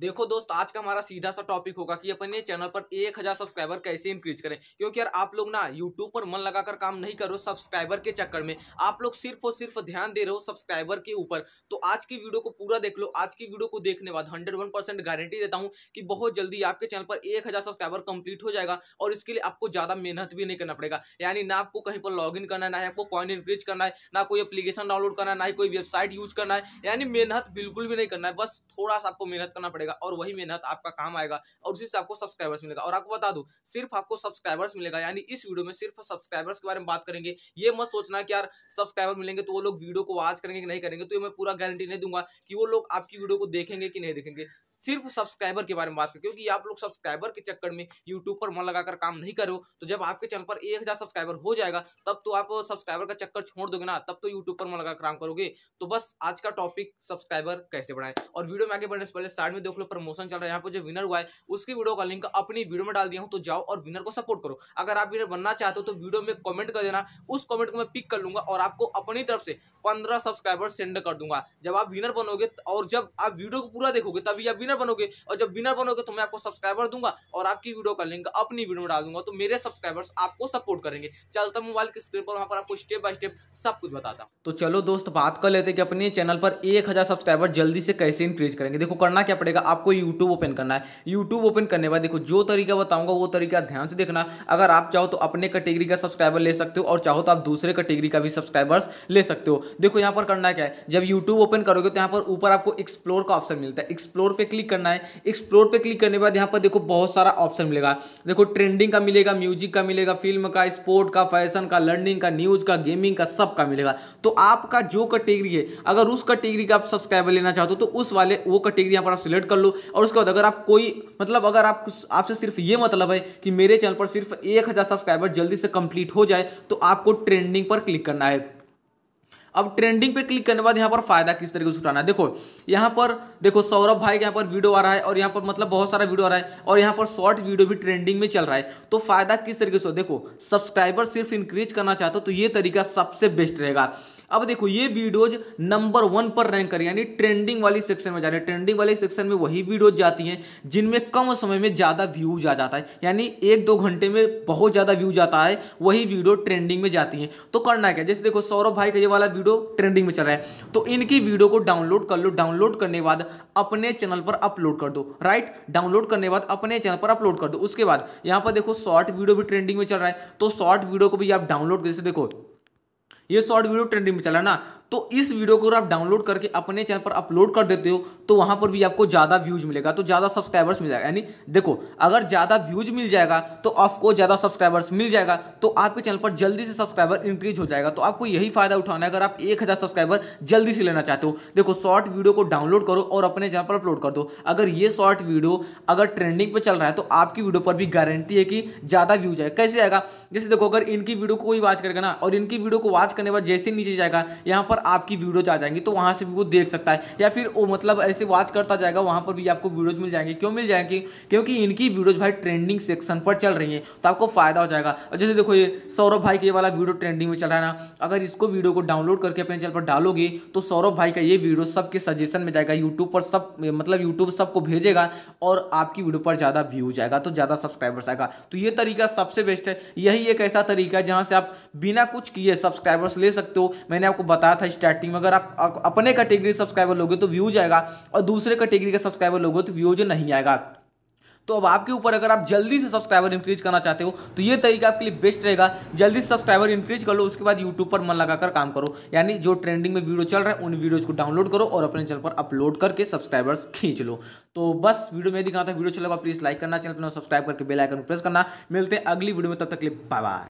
देखो दोस्त आज का हमारा सीधा सा टॉपिक होगा कि अपने चैनल पर एक हज़ार सब्सक्राइबर कैसे इंक्रीज करें क्योंकि यार आप लोग ना यूट्यूब पर मन लगाकर काम नहीं करो सब्सक्राइबर के चक्कर में आप लोग सिर्फ और सिर्फ ध्यान दे रहे हो सब्सक्राइबर के ऊपर तो आज की वीडियो को पूरा देख लो आज की वीडियो को देखने बाद हंड्रेड वन परसेंट गारंटी देता हूँ कि बहुत जल्दी आपके चैनल पर एक हज़ार सब्सक्राइबर कंप्लीट हो जाएगा और इसके लिए आपको ज़्यादा मेहनत भी नहीं करना पड़ेगा यानी ना आपको कहीं पर लॉग करना है ना आपको कॉइन इंक्रीज करना है ना कोई अपलीकेशन डाउनलोड करना है ना ही कोई वेबसाइट यूज करना है यानी मेहनत बिल्कुल भी नहीं करना है बस थोड़ा सा आपको मेहनत करना पड़ेगा पड़ेगा और वही मेहनत आपका काम आएगा और उसी से आपको सब्सक्राइबर्स मिलेगा और आपको बता दू सिर्फ आपको सब्सक्राइबर्स मिलेगा यानी इस वीडियो में सिर्फ सब्सक्राइबर्स के बारे में बात करेंगे ये मत सोचना कि यार सब्सक्राइबर मिलेंगे तो वो लोग वीडियो को वॉच करेंगे कि नहीं करेंगे तो ये मैं पूरा गारंटी नहीं दूंगा कि वो लोग आपकी वीडियो को देखेंगे कि नहीं देखेंगे सिर्फ सब्सक्राइबर के बारे में बात करें क्योंकि आप लोग सब्सक्राइबर के चक्कर में यूट्यूब पर मन लगाकर काम नहीं करो तो जब आपके चैनल पर एक हज़ार सब्सक्राइबर हो जाएगा तब तो आप सब्सक्राइबर का चक्कर छोड़ दोगे ना तब तो यूट्यूब पर मन लगाकर काम करोगे तो बस आज का टॉपिक सब्सक्राइबर कैसे बढ़ाए और वीडियो में आगे बढ़ने से पहले साइड में देख लो प्रमोशन चल रहा है यहाँ पर जो विनर हुआ है उसकी वीडियो का लिंक अपनी वीडियो में डाल दिया हूँ तो जाओ और विनर को सपोर्ट करो अगर आप विनर बनना चाहते हो तो वीडियो में कॉमेंट कर देना उस कॉमेंट को मैं पिक कर लूंगा और आपको अपनी तरफ से पंद्रह सब्सक्राइबर सेंड कर दूंगा जब आप विनर बनोगे और जब आप वीडियो को पूरा देखोगे तभी आप विनर विनर बनोगे और जब विनर बनोगे तो मैं आपको सब्सक्राइबर दूंगा और आपकी वीडियो का लिंक अपनी वीडियो में डाल दूंगा तो मेरे सब्सक्राइबर्स आपको सपोर्ट करेंगे चलता मोबाइल की स्क्रीन पर वहाँ पर आपको स्टेप बाय स्टेप सब कुछ बताता तो चलो दोस्त बात कर लेते कि अपने चैनल पर एक सब्सक्राइबर जल्दी से कैसे इंक्रीज करेंगे देखो करना क्या पड़ेगा आपको यूट्यूब ओपन करना है यूट्यूब ओपन करने बाद देखो जो तरीका बताऊंगा वो तरीका ध्यान से देखना अगर आप चाहो तो अपने कैटेगरी का सब्सक्राइबर ले सकते हो और चाहो तो आप दूसरे कैटेगरी का भी सब्सक्राइबर्स ले सकते हो देखो यहाँ पर करना क्या है जब यूट्यूब ओपन करोगे तो यहाँ पर ऊपर आपको एक्सप्लोर का ऑप्शन मिलता है एक्सप्लोर पे क्लिक करना है एक्सप्लोर पे क्लिक करने के बाद यहाँ पर देखो बहुत सारा ऑप्शन मिलेगा देखो ट्रेंडिंग का मिलेगा म्यूजिक का मिलेगा फिल्म का स्पोर्ट का फैशन का लर्निंग का न्यूज़ का गेमिंग का सब का मिलेगा तो आपका जो कैटेगरी है अगर उस कैटेगरी का आप सब्सक्राइबर लेना चाहते हो तो उस वाले वो कैटेगरी यहाँ पर आप सिलेक्ट कर लो और उसके बाद अगर आप कोई मतलब अगर आप आपसे सिर्फ ये मतलब है कि मेरे चैनल पर सिर्फ एक हज़ार सब्सक्राइबर जल्दी से कंप्लीट हो जाए तो आपको ट्रेंडिंग पर क्लिक करना है अब ट्रेंडिंग पे क्लिक करने के बाद यहाँ पर फायदा किस तरीके से उठाना है देखो यहाँ पर देखो सौरभ भाई के यहाँ पर वीडियो आ रहा है और यहाँ पर मतलब बहुत सारा वीडियो आ रहा है और यहाँ पर शॉर्ट वीडियो भी ट्रेंडिंग में चल रहा है तो फायदा किस तरीके से देखो सब्सक्राइबर सिर्फ इंक्रीज करना चाहते हो तो ये तरीका सबसे बेस्ट रहेगा अब देखो ये वीडियोज नंबर वन पर रैंक करें यानी ट्रेंडिंग वाली सेक्शन में जा रहे हैं ट्रेंडिंग वाले सेक्शन में वही वीडियोज जाती हैं जिनमें कम समय में ज़्यादा व्यूज आ जाता है यानी एक दो घंटे में बहुत ज़्यादा व्यूज आता है वही वीडियो ट्रेंडिंग में जाती है तो करना क्या जैसे देखो सौरभ भाई का ये वाला वीडियो ट्रेंडिंग में चल रहा है तो इनकी वीडियो को डाउनलोड कर लो डाउनलोड करने के बाद अपने चैनल पर अपलोड कर दो राइट डाउनलोड करने के बाद अपने चैनल पर अपलोड कर दो उसके बाद यहाँ पर देखो शॉर्ट वीडियो भी ट्रेंडिंग में चल रहा है तो शॉर्ट वीडियो को भी आप डाउनलोड जैसे देखो ये शॉर्ट वीडियो ट्रेंडिंग में चला ना तो इस वीडियो को अगर आप डाउनलोड करके अपने चैनल पर अपलोड कर देते हो तो वहां पर भी आपको ज़्यादा व्यूज़ मिलेगा तो ज़्यादा सब्सक्राइबर्स मिल जाएगा यानी देखो अगर ज़्यादा व्यूज़ मिल जाएगा तो आपको ज़्यादा सब्सक्राइबर्स मिल जाएगा तो आपके चैनल पर जल्दी से सब्सक्राइबर इंक्रीज हो जाएगा तो आपको यही फ़ायदा उठाना है अगर आप एक सब्सक्राइबर जल्दी से लेना चाहते हो देखो शॉर्ट वीडियो को डाउनलोड करो और अपने चैनल पर अपलोड कर दो अगर ये शॉर्ट वीडियो अगर ट्रेंडिंग पर चल रहा है तो आपकी वीडियो पर भी गारंटी है कि ज़्यादा व्यूज आएगा कैसे आएगा जैसे देखो अगर इनकी वीडियो को कोई वॉच करेगा ना और इनकी वीडियो को वॉच करने के बाद जैसे नीचे जाएगा यहाँ पर आपकी वीडियोज आ जाएंगी तो वहाँ से भी वो देख सकता है या फिर वो मतलब ऐसे वॉच करता जाएगा वहाँ पर भी आपको वीडियोज मिल जाएंगे क्यों मिल जाएंगे क्योंकि इनकी वीडियोज भाई ट्रेंडिंग सेक्शन पर चल रही है तो आपको फ़ायदा हो जाएगा और जैसे देखो ये सौरभ भाई के वाला वीडियो ट्रेंडिंग में चल रहा है ना अगर इसको वीडियो को डाउनलोड करके अपने चैनल पर डालोगे तो सौरभ भाई का ये वीडियो सबके सजेशन में जाएगा यूट्यूब पर सब मतलब यूट्यूब सबको भेजेगा और आपकी वीडियो पर ज़्यादा व्यूज आएगा तो ज़्यादा सब्सक्राइबर्स आएगा तो ये तरीका सबसे बेस्ट है यही एक ऐसा तरीका है जहाँ से आप बिना कुछ किए सब्सक्राइबर्स ले सकते हो मैंने आपको बताया था स्टार्टिंग में अगर आप, अपने कैटेगरी सब्सक्राइबर लोगे तो व्यूज आएगा और दूसरे कैटेगरी के सब्सक्राइबर लोगे तो व्यूज नहीं आएगा तो अब आपके ऊपर अगर आप जल्दी से सब्सक्राइबर इंक्रीज करना चाहते हो तो ये तरीका आपके लिए बेस्ट रहेगा जल्दी से सब्सक्राइबर इंक्रीज कर लो उसके बाद यूट्यूब पर मन लगाकर काम करो यानी जो ट्रेंडिंग में वीडियो चल रहा है उन वीडियोज को डाउनलोड करो और अपने चैनल पर अपलोड करके सब्सक्राइबर्स खींच लो तो बस वीडियो में दिखाता है वीडियो चलेगा प्लीज लाइक करना चैनल पर सब्सक्राइब करके बेलाइकन प्रेस करना मिलते हैं अगली वीडियो में तब तक लिए बाय बाय